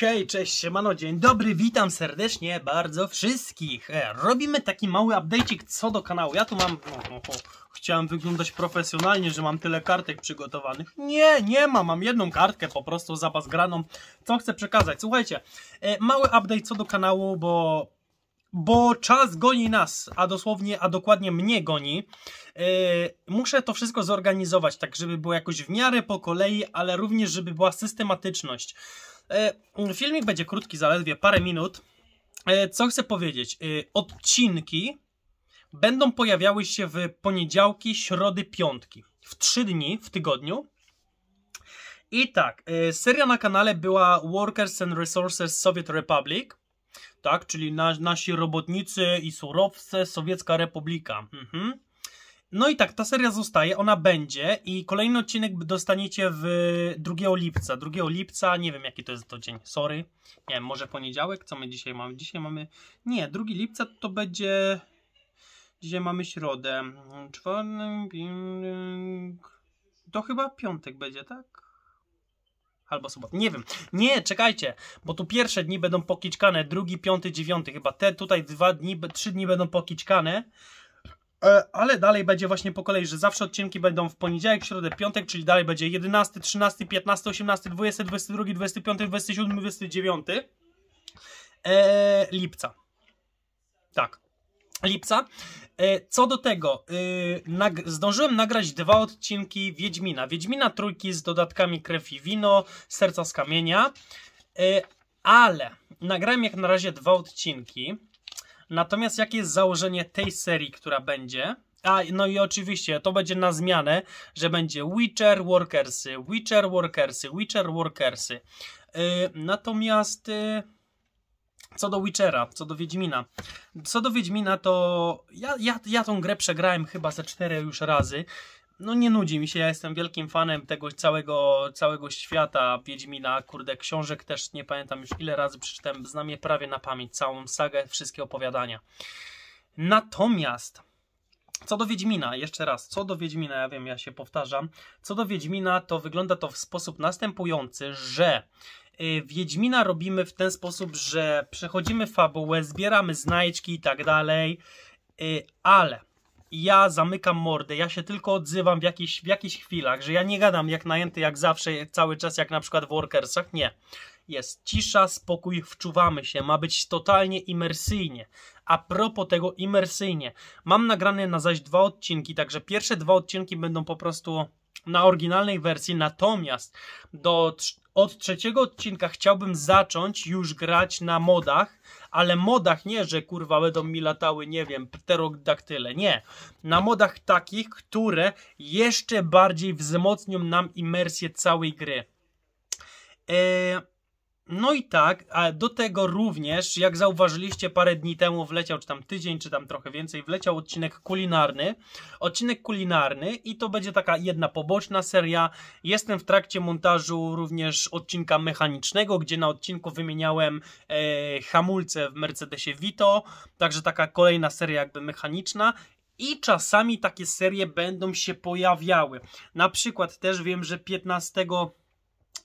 Hej, cześć, siemano, dzień dobry, witam serdecznie bardzo wszystkich. E, robimy taki mały update'ik co do kanału. Ja tu mam... O, o, o, chciałem wyglądać profesjonalnie, że mam tyle kartek przygotowanych. Nie, nie mam, mam jedną kartkę po prostu zapas graną, co chcę przekazać. Słuchajcie, e, mały update co do kanału, bo... Bo czas goni nas, a dosłownie, a dokładnie mnie goni. E, muszę to wszystko zorganizować, tak żeby było jakoś w miarę po kolei, ale również żeby była systematyczność. E, filmik będzie krótki, zaledwie parę minut. E, co chcę powiedzieć? E, odcinki będą pojawiały się w poniedziałki, środy, piątki. W trzy dni w tygodniu. I tak, seria na kanale była Workers and Resources Soviet Republic, tak, czyli nasi robotnicy i surowce Sowiecka Republika. Mhm. No i tak, ta seria zostaje, ona będzie i kolejny odcinek dostaniecie w 2 lipca. 2 lipca, nie wiem jaki to jest to dzień, sorry. Nie wiem, może poniedziałek, co my dzisiaj mamy? Dzisiaj mamy... Nie, 2 lipca to będzie... Dzisiaj mamy środę. Czwarty... To chyba piątek będzie, tak? albo sobotę. Nie wiem. Nie, czekajcie, bo tu pierwsze dni będą pokiczkane, drugi, piąty, dziewiąty. Chyba te tutaj dwa dni, trzy dni będą pokiczkane. E, ale dalej będzie właśnie po kolei, że zawsze odcinki będą w poniedziałek, środę, piątek, czyli dalej będzie 11, 13, 15, 18, 20, 22, 25, 27, 29 lipca. Tak, lipca. E, co do tego, e, zdążyłem nagrać dwa odcinki Wiedźmina. Wiedźmina trójki z dodatkami krew i wino, serca z kamienia, ale nagrałem jak na razie dwa odcinki. Natomiast jakie jest założenie tej serii, która będzie? A, no i oczywiście to będzie na zmianę, że będzie Witcher Workersy, Witcher Workersy, Witcher Workersy. Yy, natomiast yy, co do Witchera, co do Wiedźmina. Co do Wiedźmina to ja, ja, ja tą grę przegrałem chyba ze cztery już razy no nie nudzi mi się, ja jestem wielkim fanem tego całego, całego świata Wiedźmina, kurde, książek też nie pamiętam już ile razy przeczytałem, znam je prawie na pamięć, całą sagę, wszystkie opowiadania. Natomiast, co do Wiedźmina, jeszcze raz, co do Wiedźmina, ja wiem, ja się powtarzam, co do Wiedźmina, to wygląda to w sposób następujący, że y, Wiedźmina robimy w ten sposób, że przechodzimy fabułę, zbieramy znajdźki i tak dalej, y, ale ja zamykam mordę, ja się tylko odzywam w, jakiś w jakichś chwilach, że ja nie gadam jak najęty, jak zawsze, cały czas, jak na przykład w Workersach, nie. Jest cisza, spokój, wczuwamy się, ma być totalnie imersyjnie. A propos tego imersyjnie, mam nagrane na zaś dwa odcinki, także pierwsze dwa odcinki będą po prostu na oryginalnej wersji, natomiast do od trzeciego odcinka chciałbym zacząć już grać na modach, ale modach nie, że kurwa będą mi latały, nie wiem, pterodaktyle, nie. Na modach takich, które jeszcze bardziej wzmocnią nam imersję całej gry. Eee no i tak, a do tego również, jak zauważyliście parę dni temu wleciał, czy tam tydzień, czy tam trochę więcej, wleciał odcinek kulinarny. Odcinek kulinarny i to będzie taka jedna poboczna seria. Jestem w trakcie montażu również odcinka mechanicznego, gdzie na odcinku wymieniałem e, hamulce w Mercedesie Vito, także taka kolejna seria jakby mechaniczna i czasami takie serie będą się pojawiały. Na przykład też wiem, że 15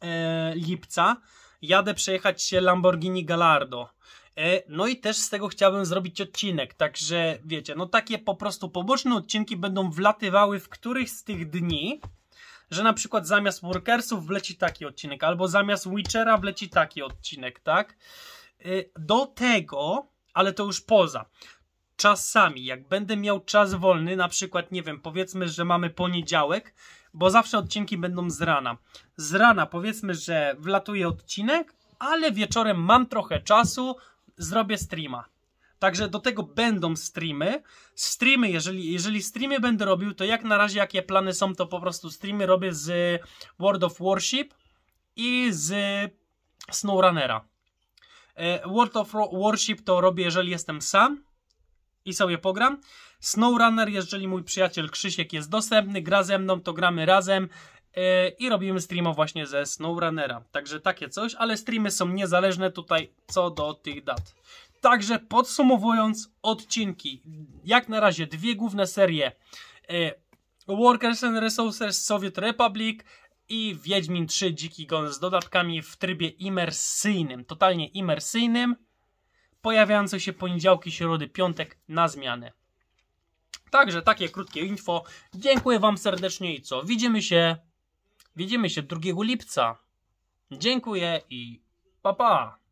e, lipca jadę przejechać się Lamborghini Gallardo. E, no i też z tego chciałbym zrobić odcinek, także wiecie, no takie po prostu poboczne odcinki będą wlatywały w którychś z tych dni, że na przykład zamiast Workersów wleci taki odcinek, albo zamiast Witchera wleci taki odcinek, tak? E, do tego, ale to już poza czasami, jak będę miał czas wolny, na przykład, nie wiem, powiedzmy, że mamy poniedziałek, bo zawsze odcinki będą z rana. Z rana powiedzmy, że wlatuje odcinek, ale wieczorem mam trochę czasu, zrobię streama. Także do tego będą streamy. Streamy, jeżeli, jeżeli streamy będę robił, to jak na razie jakie plany są, to po prostu streamy robię z World of Warship i z SnowRunnera. E, World of Warship to robię, jeżeli jestem sam, i sobie pogram. SnowRunner, jeżeli mój przyjaciel Krzysiek jest dostępny, gra ze mną, to gramy razem yy, i robimy streama właśnie ze SnowRunnera. Także takie coś, ale streamy są niezależne tutaj co do tych dat. Także podsumowując odcinki, jak na razie dwie główne serie yy, Workers and Resources Soviet Republic i Wiedźmin 3 Dziki Gon z dodatkami w trybie imersyjnym, totalnie imersyjnym pojawiające się poniedziałki, środy, piątek na zmianę. Także takie krótkie info. Dziękuję Wam serdecznie i co? Widzimy się. Widzimy się 2 lipca. Dziękuję i pa pa!